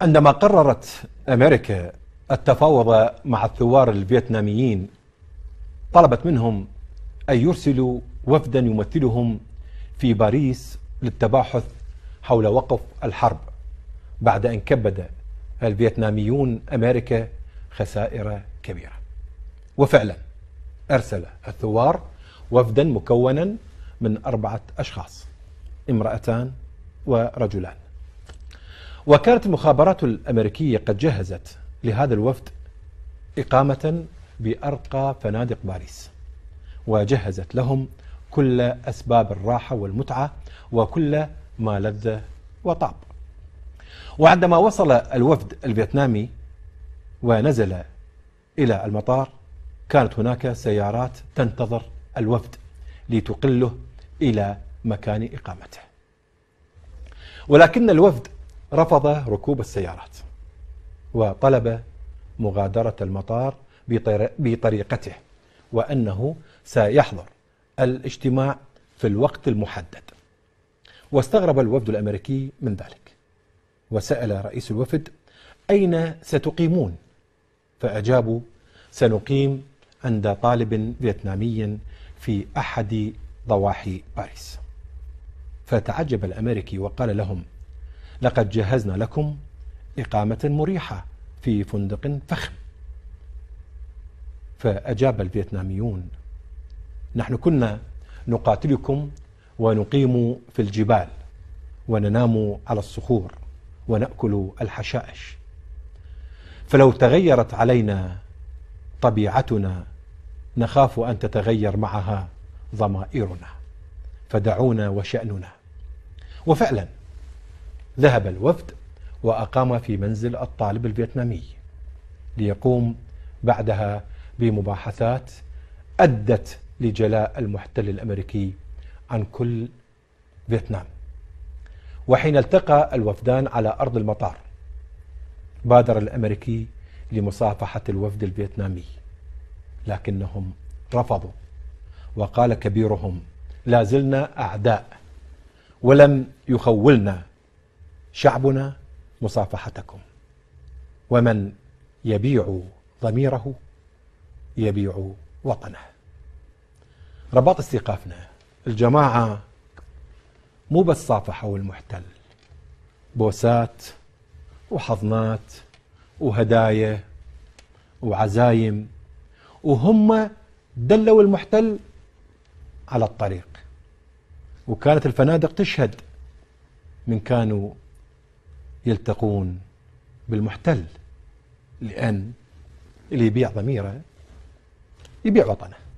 عندما قررت أمريكا التفاوض مع الثوار الفيتناميين طلبت منهم أن يرسلوا وفدا يمثلهم في باريس للتباحث حول وقف الحرب بعد أن كبد الفيتناميون أمريكا خسائر كبيرة وفعلا أرسل الثوار وفدا مكونا من أربعة أشخاص امرأتان ورجلان وكانت المخابرات الأمريكية قد جهزت لهذا الوفد إقامة بأرقى فنادق باريس وجهزت لهم كل أسباب الراحة والمتعة وكل ما لذ وطاب وعندما وصل الوفد الفيتنامي ونزل إلى المطار كانت هناك سيارات تنتظر الوفد لتقله إلى مكان إقامته ولكن الوفد رفض ركوب السيارات وطلب مغادرة المطار بطريقته وأنه سيحضر الاجتماع في الوقت المحدد واستغرب الوفد الأمريكي من ذلك وسأل رئيس الوفد أين ستقيمون فأجابوا سنقيم عند طالب فيتنامي في أحد ضواحي باريس فتعجب الأمريكي وقال لهم لقد جهزنا لكم إقامة مريحة في فندق فخم فأجاب الفيتناميون نحن كنا نقاتلكم ونقيم في الجبال وننام على الصخور ونأكل الحشائش فلو تغيرت علينا طبيعتنا نخاف أن تتغير معها ضمائرنا فدعونا وشأننا وفعلا ذهب الوفد وأقام في منزل الطالب الفيتنامي ليقوم بعدها بمباحثات أدت لجلاء المحتل الأمريكي عن كل فيتنام وحين التقى الوفدان على أرض المطار بادر الأمريكي لمصافحة الوفد الفيتنامي لكنهم رفضوا وقال كبيرهم لا زلنا أعداء ولم يخولنا شعبنا مصافحتكم ومن يبيع ضميره يبيع وطنه رباط استيقافنا الجماعة مو بس صافحوا المحتل بوسات وحضنات وهدايا وعزايم وهم دلوا المحتل على الطريق وكانت الفنادق تشهد من كانوا يلتقون بالمحتل لأن اللي يبيع ضميره يبيع وطنه